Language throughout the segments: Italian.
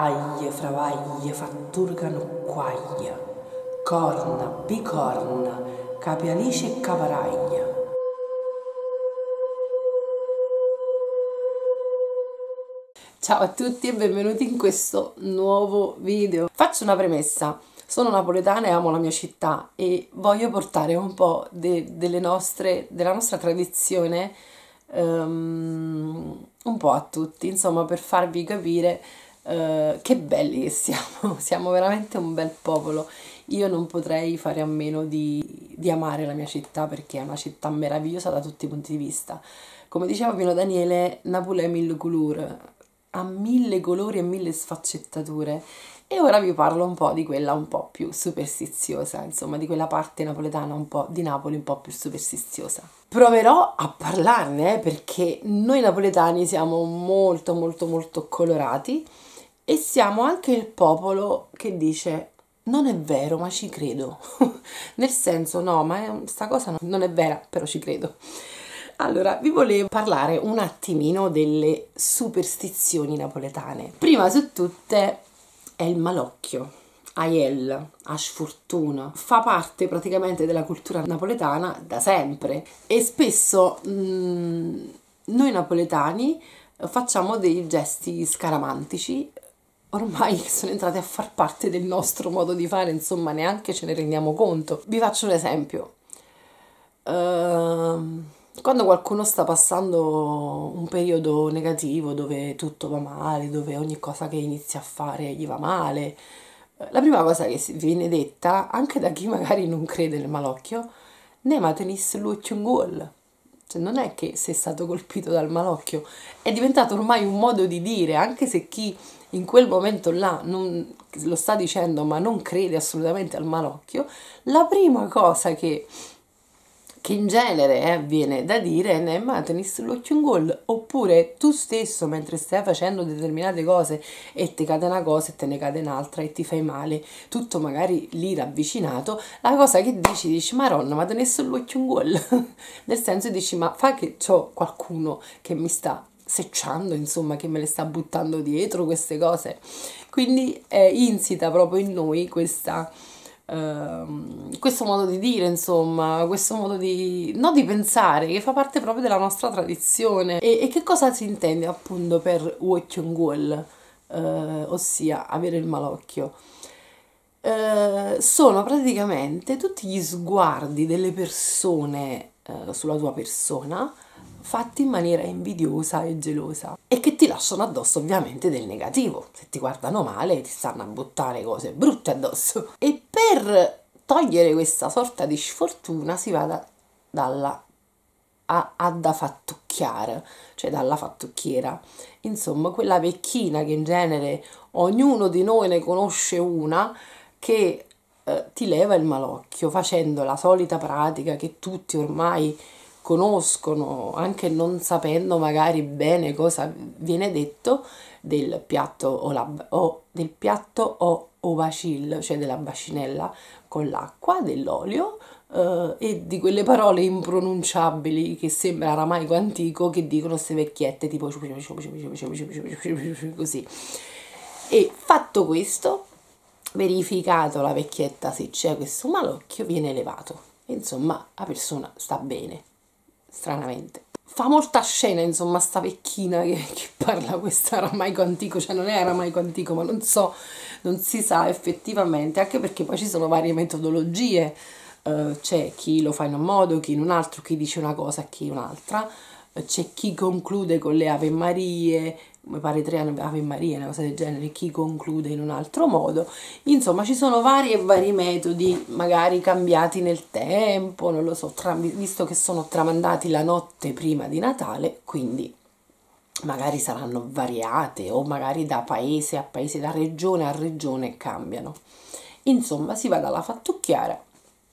Aglie, fravaglie, fatturgano quaglia, corna, bicorna, capialice e caparaglia. Ciao a tutti e benvenuti in questo nuovo video. Faccio una premessa. Sono napoletana e amo la mia città e voglio portare un po' de nostre, della nostra tradizione um, un po' a tutti, insomma, per farvi capire eh, che belli che siamo, siamo veramente un bel popolo. Io non potrei fare a meno di, di, amare la mia città perché è una città meravigliosa da tutti i punti di vista. Come diceva Pino Daniele, Napoli è mille couleur, ha mille colori e mille sfaccettature. E ora vi parlo un po' di quella un po' più superstiziosa, insomma, di quella parte napoletana un po' di Napoli un po' più superstiziosa. Proverò a parlarne eh, perché noi napoletani siamo molto molto molto colorati e siamo anche il popolo che dice non è vero, ma ci credo. Nel senso, no, ma questa cosa non è vera, però ci credo. Allora, vi volevo parlare un attimino delle superstizioni napoletane. Prima su tutte è il malocchio. Aiel, Ashfortuna, fa parte praticamente della cultura napoletana da sempre e spesso mh, mm, noi napoletani facciamo dei gesti scaramantici ormai sono entrate a far parte del nostro modo di fare, insomma neanche ce ne rendiamo conto. Vi faccio un esempio. Uh, quando qualcuno sta passando un periodo negativo dove tutto va male, dove ogni cosa che inizia a fare gli va male, eh, la prima cosa che viene detta, anche da chi magari non crede nel malocchio, ne matenis l'ultimo gol. Cioè, non è che sei stato colpito dal malocchio, è diventato ormai un modo di dire, anche se chi in quel momento là non, lo sta dicendo ma non crede assolutamente al malocchio, la prima cosa che che in genere eh, viene da dire ne matenis l'occhio un gol oppure tu stesso mentre stai facendo determinate cose e ti cade una cosa e te ne cade un'altra e ti fai male tutto magari lì ravvicinato la cosa che dici dici maronna ma tenesso l'occhio un gol nel senso dici ma fa che c'ho qualcuno che mi sta secciando, insomma, che me le sta buttando dietro queste cose. Quindi eh, insita proprio in noi questa Ehm, questo modo di dire, insomma, questo modo di, no, di pensare che fa parte proprio della nostra tradizione. E, e che cosa si intende appunto per Wokyonguel, uh, eh, ossia avere il malocchio? Uh, sono praticamente tutti gli sguardi delle persone uh, sulla tua persona fatti in maniera invidiosa e gelosa e che ti lasciano addosso ovviamente del negativo. Se ti guardano male ti stanno a buttare cose brutte addosso. E per togliere questa sorta di sfortuna si va da, dalla a, ad cioè dalla fattucchiera. Insomma, quella vecchina che in genere ognuno di noi ne conosce una che eh, ti leva il malocchio facendo la solita pratica che tutti ormai conoscono, anche non sapendo magari bene cosa viene detto, del piatto o, la, o del piatto o ovacil, cioè della bacinella con l'acqua, dell'olio eh, e di quelle parole impronunciabili che sembra aramaico antico che dicono queste vecchiette tipo così. E fatto questo, verificato la vecchietta se c'è questo malocchio, viene elevato. Insomma, la persona sta bene stranamente. Fa molta scena, insomma, sta vecchina che, che parla questo aramaico antico, cioè non è aramaico antico, ma non so, non si sa effettivamente, anche perché poi ci sono varie metodologie eh, c'è chi lo fa in un modo, chi in un altro, chi dice una cosa, chi un'altra, eh, c'è chi conclude con le Ave Marie, mi pare tre Ave Marie, una cosa del genere, chi conclude in un altro modo. Insomma, ci sono vari e vari metodi, magari cambiati nel tempo, non lo so, tra, visto che sono tramandati la notte prima di Natale, quindi magari saranno variate o magari da paese a paese, da regione a regione cambiano. Insomma, si va dalla fattucchiara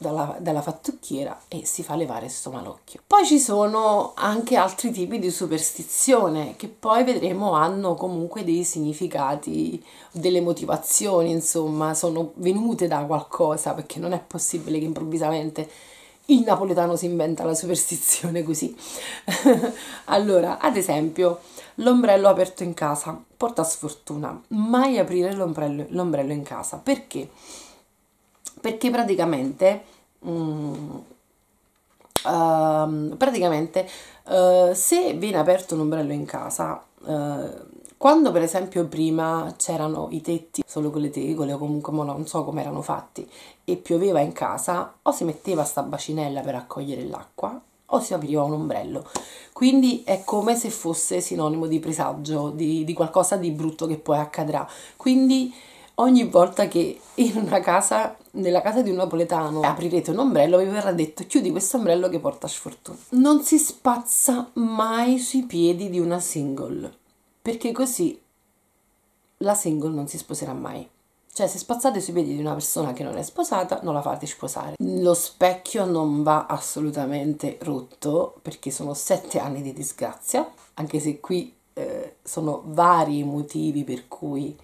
dalla, dalla fattucchiera e si fa levare questo malocchio. Poi ci sono anche altri tipi di superstizione che poi vedremo hanno comunque dei significati, delle motivazioni, insomma, sono venute da qualcosa perché non è possibile che improvvisamente il napoletano si inventa la superstizione così. allora, ad esempio, l'ombrello aperto in casa porta sfortuna. Mai aprire l'ombrello, l'ombrello in casa perché? perché praticamente, mm, uh, praticamente uh, se viene aperto un ombrello in casa, uh, quando per esempio prima c'erano i tetti solo con le tegole o comunque non so come erano fatti e pioveva in casa, o si metteva sta bacinella per accogliere l'acqua o si apriva un ombrello. Quindi è come se fosse sinonimo di presagio, di, di qualcosa di brutto che poi accadrà. Quindi ogni volta che in una casa, nella casa di un napoletano, ah. aprirete un ombrello, vi verrà detto chiudi questo ombrello che porta sfortuna. Non si spazza mai sui piedi di una single, perché così la single non si sposerà mai. Cioè, se spazzate sui piedi di una persona che non è sposata, non la fate sposare. Lo specchio non va assolutamente rotto, perché sono sette anni di disgrazia, anche se qui eh, sono vari i motivi per cui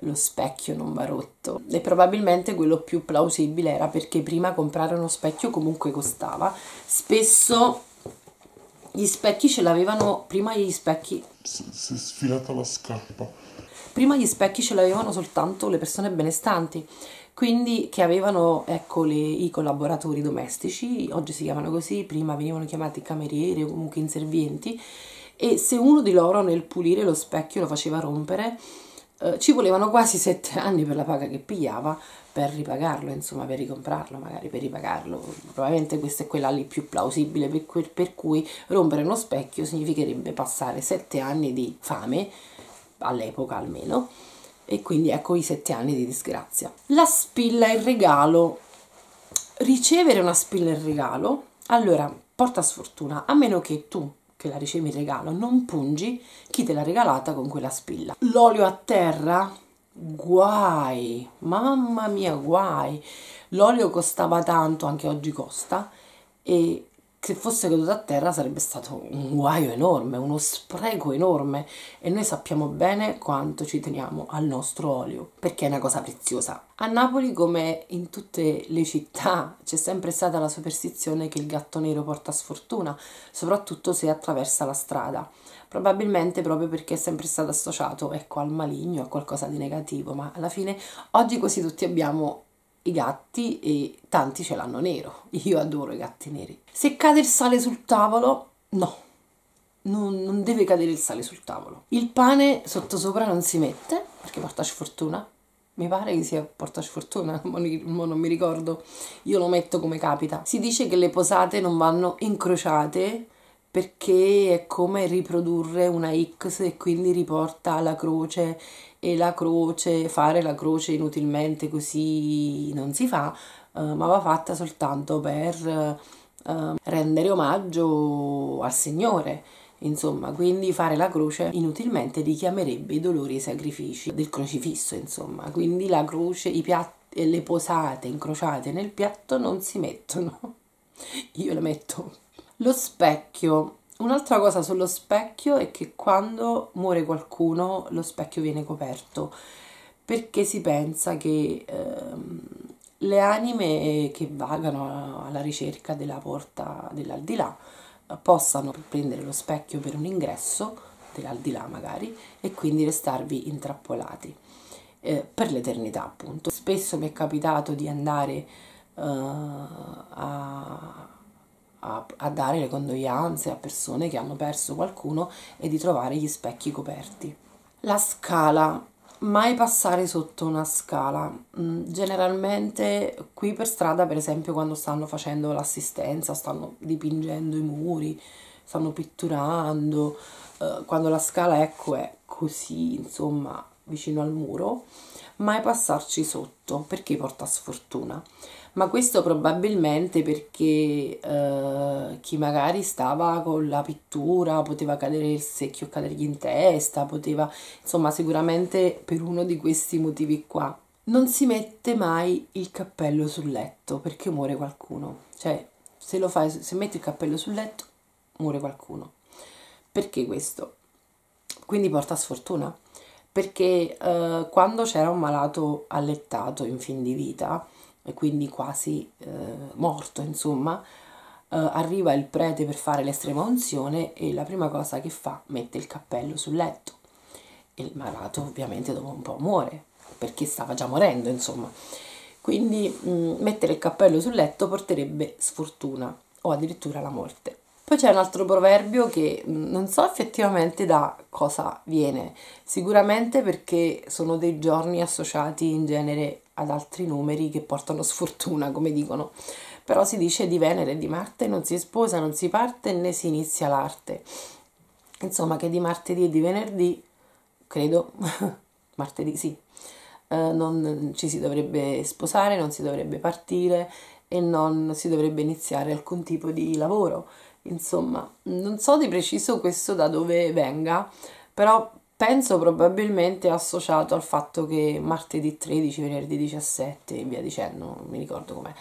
lo specchio non va rotto e probabilmente quello più plausibile era perché prima comprare uno specchio comunque costava spesso gli specchi ce l'avevano prima gli specchi si, si è sfilata la scarpa prima gli specchi ce l'avevano soltanto le persone benestanti quindi che avevano ecco, le, i collaboratori domestici oggi si chiamano così prima venivano chiamati camerieri o comunque inservienti e se uno di loro nel pulire lo specchio lo faceva rompere eh, ci volevano quasi sette anni per la paga che pigliava per ripagarlo, insomma, per ricomprarlo, magari per ripagarlo. Probabilmente questa è quella lì più plausibile, per cui, per cui rompere uno specchio significherebbe passare sette anni di fame, all'epoca almeno, e quindi ecco i sette anni di disgrazia. La spilla e il regalo. Ricevere una spilla e il regalo, allora, porta sfortuna, a meno che tu che la ricevi in regalo, non pungi chi te l'ha regalata con quella spilla. L'olio a terra? Guai, mamma mia, guai. L'olio costava tanto, anche oggi costa, e se fosse caduto a terra sarebbe stato un guaio enorme, uno spreco enorme e noi sappiamo bene quanto ci teniamo al nostro olio, perché è una cosa preziosa. A Napoli, come in tutte le città, c'è sempre stata la superstizione che il gatto nero porta sfortuna, soprattutto se attraversa la strada. Probabilmente proprio perché è sempre stato associato ecco, al maligno, a qualcosa di negativo, ma alla fine oggi così tutti abbiamo i gatti e tanti ce l'hanno nero. Io adoro i gatti neri. Se cade il sale sul tavolo, no, non, non deve cadere il sale sul tavolo. Il pane sottosopra non si mette perché porta sfortuna. Mi pare che sia porta sfortuna, ma non mi ricordo. Io lo metto come capita. Si dice che le posate non vanno incrociate perché è come riprodurre una X e quindi riporta alla croce e la croce, fare la croce inutilmente così non si fa, eh, ma va fatta soltanto per eh, rendere omaggio al Signore. Insomma, quindi fare la croce inutilmente richiamerebbe i dolori e i sacrifici del crocifisso, insomma. Quindi la croce, i piatti e le posate incrociate nel piatto non si mettono. Io le metto lo specchio. Un'altra cosa sullo specchio è che quando muore qualcuno lo specchio viene coperto perché si pensa che ehm, le anime che vagano alla ricerca della porta dell'aldilà eh, possano prendere lo specchio per un ingresso dell'aldilà magari e quindi restarvi intrappolati eh, per l'eternità appunto. Spesso mi è capitato di andare eh, a a, a dare le condoglianze a persone che hanno perso qualcuno e di trovare gli specchi coperti. La scala mai passare sotto una scala. Mm, generalmente qui per strada, per esempio, quando stanno facendo l'assistenza, stanno dipingendo i muri, stanno pitturando, eh, quando la scala ecco è così, insomma, vicino al muro, mai passarci sotto perché porta sfortuna. Ma questo probabilmente perché eh, chi magari stava con la pittura poteva cadere il secchio, cadergli in testa, poteva, insomma, sicuramente per uno di questi motivi qua. Non si mette mai il cappello sul letto perché muore qualcuno. Cioè, se lo fai, se metti il cappello sul letto, muore qualcuno. Perché questo? Quindi porta sfortuna perché eh, quando c'era un malato allettato in fin di vita, e quindi quasi eh, morto, insomma, eh, arriva il prete per fare l'estrema unzione e la prima cosa che fa mette il cappello sul letto. E il malato ovviamente dopo un po' muore, perché stava già morendo, insomma. Quindi mh, mm, mettere il cappello sul letto porterebbe sfortuna o addirittura la morte. Poi c'è un altro proverbio che mm, non so effettivamente da cosa viene, sicuramente perché sono dei giorni associati in genere ad altri numeri che portano sfortuna, come dicono. Però si dice di Venere e di Marte non si sposa, non si parte né si inizia l'arte. Insomma, che di martedì e di venerdì, credo, martedì sì, eh, non ci si dovrebbe sposare, non si dovrebbe partire e non si dovrebbe iniziare alcun tipo di lavoro. Insomma, non so di preciso questo da dove venga, però penso probabilmente associato al fatto che martedì 13, venerdì 17 e via dicendo, non mi ricordo com'è,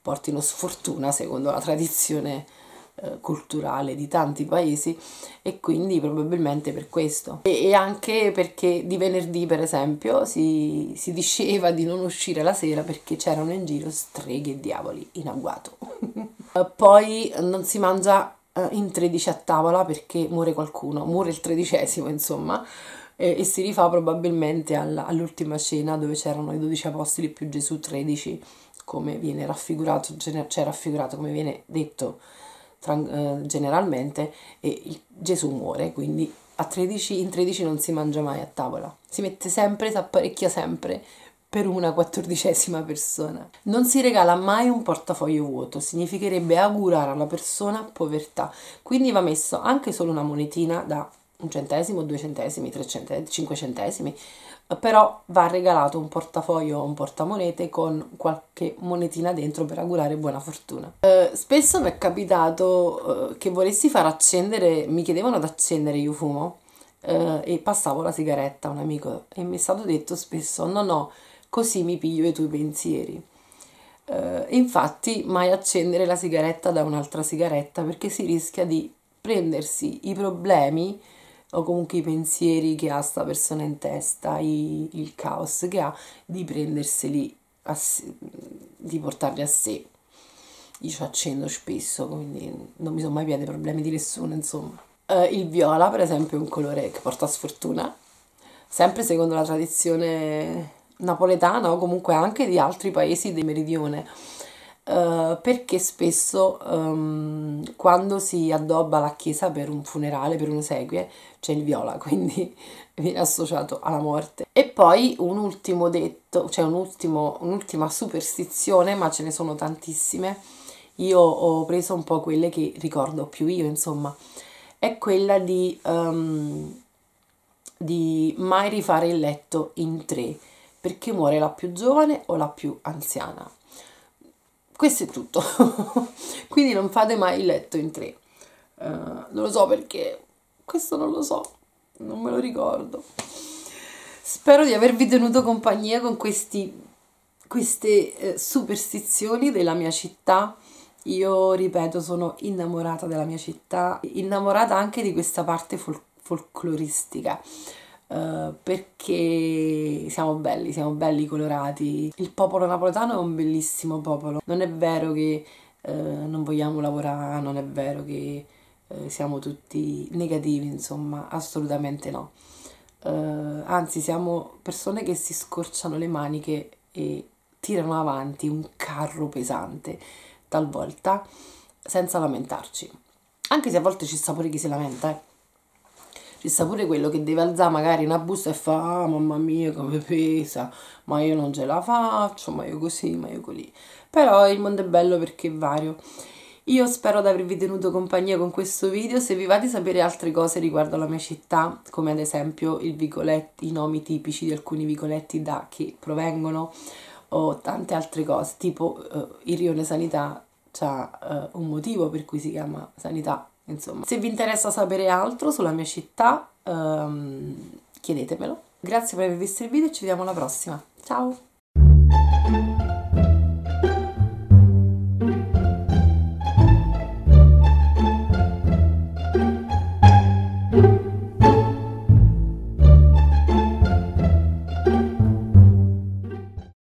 portino sfortuna secondo la tradizione eh, culturale di tanti paesi e quindi probabilmente per questo e, e anche perché di venerdì per esempio si, si, diceva di non uscire la sera perché c'erano in giro streghe e diavoli in agguato poi non si mangia eh, in 13 a tavola perché muore qualcuno muore il tredicesimo insomma e, e si rifà probabilmente alla, all'ultima cena dove c'erano i 12 apostoli più Gesù 13 come viene raffigurato, cioè raffigurato come viene detto eh, generalmente e Gesù muore, quindi 13, in 13 non si mangia mai a tavola, si mette sempre, si apparecchia sempre per una quattordicesima persona. Non si regala mai un portafoglio vuoto, significherebbe augurare alla persona povertà, quindi va messo anche solo una monetina da un centesimo, due centesimi, tre centesimi, cinque centesimi, però va regalato un portafoglio o un portamonete con qualche monetina dentro per augurare buona fortuna. Eh, spesso mi è capitato eh, che volessi far accendere, mi chiedevano ad accendere io fumo eh, e passavo la sigaretta a un amico e mi è stato detto spesso no no, così mi piglio i tuoi pensieri. Eh, infatti mai accendere la sigaretta da un'altra sigaretta perché si rischia di prendersi i problemi o comunque i pensieri che ha sta persona in testa, i, il caos che ha, di prenderseli, a sé, di portarli a sé. Io ci accendo spesso, quindi non mi sono mai piaciuti problemi di nessuno, insomma. Uh, il viola, per esempio, è un colore che porta sfortuna, sempre secondo la tradizione napoletana o comunque anche di altri paesi del meridione eh, perché spesso um, quando si addobba la chiesa per un funerale, per un esequie, c'è il viola, quindi viene associato alla morte. E poi un ultimo detto, cioè un ultimo, un'ultima superstizione, ma ce ne sono tantissime, io ho preso un po' quelle che ricordo più io, insomma, è quella di, um, di mai rifare il letto in tre, perché muore la più giovane o la più anziana questo è tutto quindi non fate mai il letto in tre uh, non lo so perché questo non lo so non me lo ricordo spero di avervi tenuto compagnia con questi, queste eh, superstizioni della mia città io ripeto sono innamorata della mia città innamorata anche di questa parte fol folcloristica eh, perché siamo belli, siamo belli colorati. Il popolo napoletano è un bellissimo popolo. Non è vero che uh, non vogliamo lavorare, non è vero che uh, siamo tutti negativi, insomma, assolutamente no. anzi, siamo persone che si scorciano le maniche e tirano avanti un carro pesante, talvolta senza lamentarci. Anche se a volte ci sta pure chi si lamenta, eh ci pure quello che deve alzare magari una busta e fa ah, mamma mia come pesa, ma io non ce la faccio, ma io così, ma io così. Però il mondo è bello perché è vario. Io spero di avervi tenuto compagnia con questo video, se vi va di sapere altre cose riguardo la mia città, come ad esempio i nomi tipici di alcuni vicoletti da che provengono, o tante altre cose, tipo uh, il rione sanità c'ha uh, un motivo per cui si chiama sanità Insomma, se vi interessa sapere altro sulla mia città, um, chiedetemelo. Grazie per aver visto il video e ci vediamo alla prossima. Ciao!